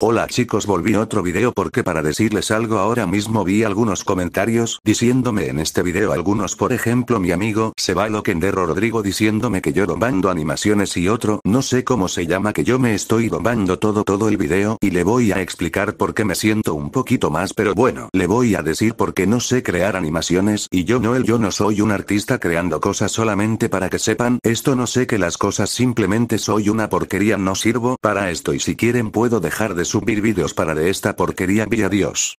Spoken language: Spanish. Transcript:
Hola chicos volví otro video porque para decirles algo ahora mismo vi algunos comentarios diciéndome en este video algunos por ejemplo mi amigo se va Rodrigo diciéndome que yo domando animaciones y otro no sé cómo se llama que yo me estoy domando todo todo el video y le voy a explicar por qué me siento un poquito más pero bueno le voy a decir porque no sé crear animaciones y yo no el yo no soy un artista creando cosas solamente para que sepan esto no sé que las cosas simplemente soy una porquería no sirvo para esto y si quieren puedo dejar de subir vídeos para de esta porquería vía dios.